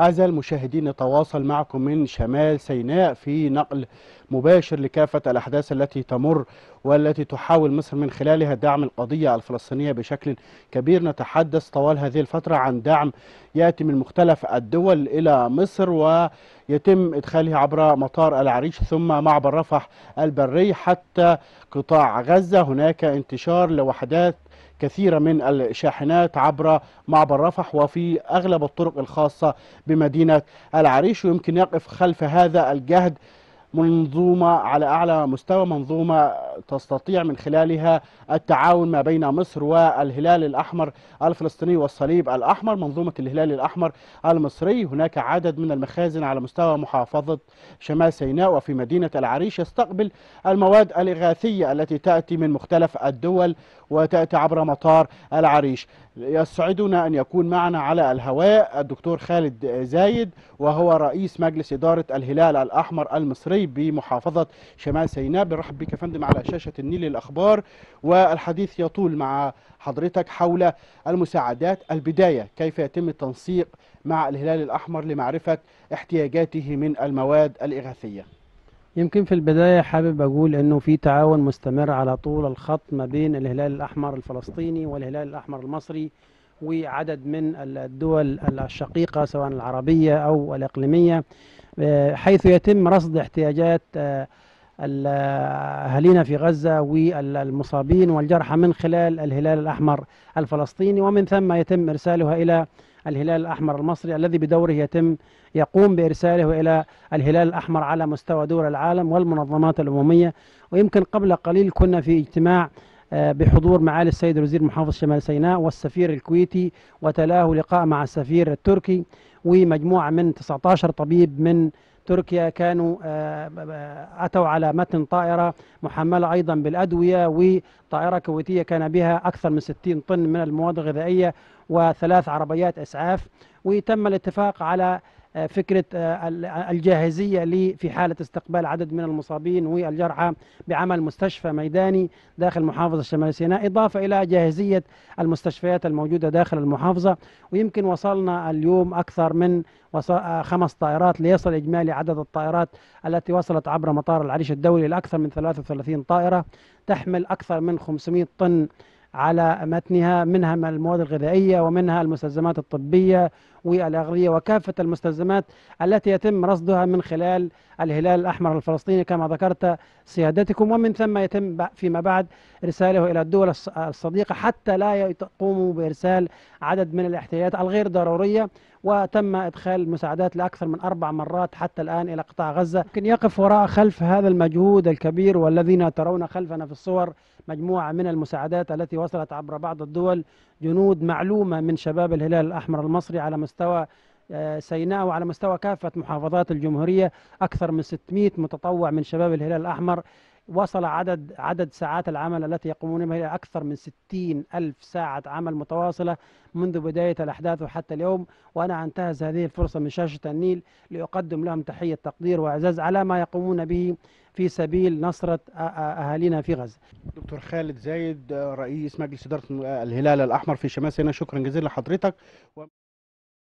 أعزائي المشاهدين نتواصل معكم من شمال سيناء في نقل مباشر لكافة الأحداث التي تمر والتي تحاول مصر من خلالها دعم القضية الفلسطينية بشكل كبير نتحدث طوال هذه الفترة عن دعم يأتي من مختلف الدول إلى مصر ويتم إدخاله عبر مطار العريش ثم معبر رفح البري حتى قطاع غزة هناك انتشار لوحدات كثيرة من الشاحنات عبر معبر رفح وفي أغلب الطرق الخاصة بمدينة العريش ويمكن يقف خلف هذا الجهد منظومة على أعلى مستوى منظومة تستطيع من خلالها التعاون ما بين مصر والهلال الأحمر الفلسطيني والصليب الأحمر منظومة الهلال الأحمر المصري هناك عدد من المخازن على مستوى محافظة شمال سيناء وفي مدينة العريش يستقبل المواد الإغاثية التي تأتي من مختلف الدول وتأتي عبر مطار العريش يسعدنا أن يكون معنا على الهواء الدكتور خالد زايد وهو رئيس مجلس إدارة الهلال الأحمر المصري بمحافظة شمال سيناء بنرحب بك يا فندم على شاشة النيل للأخبار والحديث يطول مع حضرتك حول المساعدات البداية كيف يتم التنسيق مع الهلال الأحمر لمعرفة احتياجاته من المواد الإغاثية يمكن في البداية حابب أقول أنه في تعاون مستمر على طول الخط ما بين الهلال الأحمر الفلسطيني والهلال الأحمر المصري وعدد من الدول الشقيقة سواء العربية أو الإقليمية آه، حيث يتم رصد احتياجات آه، اهالينا في غزة والمصابين والجرحى من خلال الهلال الأحمر الفلسطيني ومن ثم يتم إرسالها إلى الهلال الأحمر المصري الذي بدوره يتم يقوم بإرساله إلى الهلال الأحمر على مستوى دول العالم والمنظمات الأممية ويمكن قبل قليل كنا في اجتماع آه، بحضور معالي السيد الوزير محافظ شمال سيناء والسفير الكويتي وتلاه لقاء مع السفير التركي ومجموعة من 19 طبيب من تركيا كانوا آه، آه، أتوا على متن طائرة محملة أيضا بالأدوية وطائرة كويتية كان بها أكثر من 60 طن من المواد الغذائية وثلاث عربيات إسعاف وتم الاتفاق على فكرة آه، الجاهزية لي في حالة استقبال عدد من المصابين والجرحى بعمل مستشفى ميداني داخل محافظة شمال سيناء إضافة إلى جاهزية المستشفيات الموجودة داخل المحافظة ويمكن وصلنا اليوم أكثر من آه، خمس طائرات ليصل إجمالي عدد الطائرات التي وصلت عبر مطار العريش الدولي لأكثر من 33 طائرة تحمل أكثر من 500 طن على متنها منها المواد الغذائية ومنها المستلزمات الطبية والأغذية وكافة المستلزمات التي يتم رصدها من خلال الهلال الأحمر الفلسطيني كما ذكرت سيادتكم ومن ثم يتم فيما بعد إرساله إلى الدول الصديقة حتى لا يقوموا بإرسال عدد من الاحتياجات الغير ضرورية وتم إدخال المساعدات لأكثر من أربع مرات حتى الآن إلى قطاع غزة يمكن يقف وراء خلف هذا المجهود الكبير والذين ترون خلفنا في الصور مجموعة من المساعدات التي وصلت عبر بعض الدول جنود معلومة من شباب الهلال الأحمر المصري على مستوى آه، سيناء وعلى مستوى كافة محافظات الجمهورية أكثر من 600 متطوع من شباب الهلال الأحمر وصل عدد عدد ساعات العمل التي يقومون بها إلى أكثر من 60 ألف ساعة عمل متواصلة منذ بداية الأحداث وحتى اليوم وأنا أنتهز هذه الفرصة من شاشة النيل لأقدم لهم تحية تقدير وإعزاز على ما يقومون به في سبيل نصرة أهالينا في غزة دكتور خالد زايد رئيس مجلس إدارة الهلال الأحمر في شمال سيناء شكرا جزيلا لحضرتك